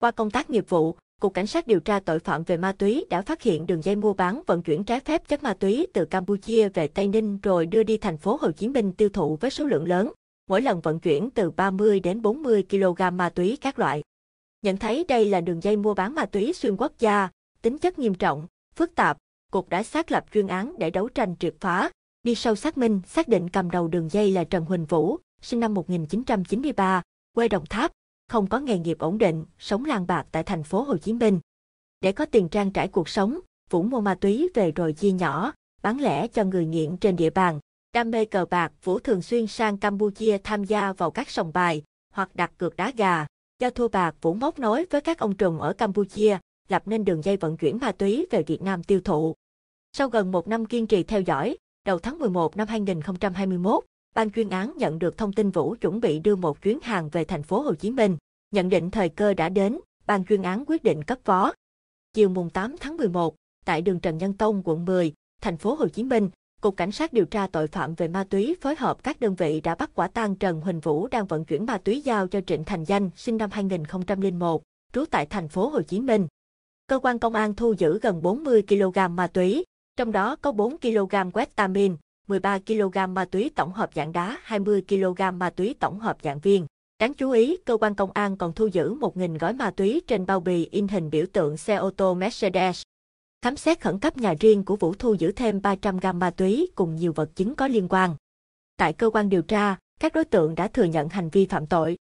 Qua công tác nghiệp vụ, Cục Cảnh sát điều tra tội phạm về ma túy đã phát hiện đường dây mua bán vận chuyển trái phép chất ma túy từ Campuchia về Tây Ninh rồi đưa đi thành phố Hồ Chí Minh tiêu thụ với số lượng lớn, mỗi lần vận chuyển từ 30 đến 40 kg ma túy các loại. Nhận thấy đây là đường dây mua bán ma túy xuyên quốc gia, tính chất nghiêm trọng, phức tạp, Cục đã xác lập chuyên án để đấu tranh triệt phá. Đi sâu xác minh, xác định cầm đầu đường dây là Trần Huỳnh Vũ, sinh năm 1993, quê Đồng Tháp, không có nghề nghiệp ổn định, sống lang bạc tại thành phố Hồ Chí Minh. Để có tiền trang trải cuộc sống, Vũ mua ma túy về rồi chia nhỏ, bán lẻ cho người nghiện trên địa bàn. Đam mê cờ bạc, Vũ thường xuyên sang Campuchia tham gia vào các sòng bài hoặc đặt cược đá gà. Do thua bạc, Vũ móc nối với các ông trùm ở Campuchia, lập nên đường dây vận chuyển ma túy về Việt Nam tiêu thụ. Sau gần một năm kiên trì theo dõi, đầu tháng 11 năm 2021, Ban chuyên án nhận được thông tin Vũ chuẩn bị đưa một chuyến hàng về thành phố Hồ Chí Minh. Nhận định thời cơ đã đến, ban chuyên án quyết định cấp phó. Chiều mùng 8 tháng 11, tại đường Trần Nhân Tông, quận 10, thành phố Hồ Chí Minh, Cục Cảnh sát điều tra tội phạm về ma túy phối hợp các đơn vị đã bắt quả tang Trần Huỳnh Vũ đang vận chuyển ma túy giao cho Trịnh Thành Danh, sinh năm 2001, trú tại thành phố Hồ Chí Minh. Cơ quan công an thu giữ gần 40 kg ma túy, trong đó có 4 kg ketamine, 13 kg ma túy tổng hợp dạng đá, 20 kg ma túy tổng hợp dạng viên. Đáng chú ý, cơ quan công an còn thu giữ 1.000 gói ma túy trên bao bì in hình biểu tượng xe ô tô Mercedes. Khám xét khẩn cấp nhà riêng của Vũ thu giữ thêm 300 gam ma túy cùng nhiều vật chứng có liên quan. Tại cơ quan điều tra, các đối tượng đã thừa nhận hành vi phạm tội.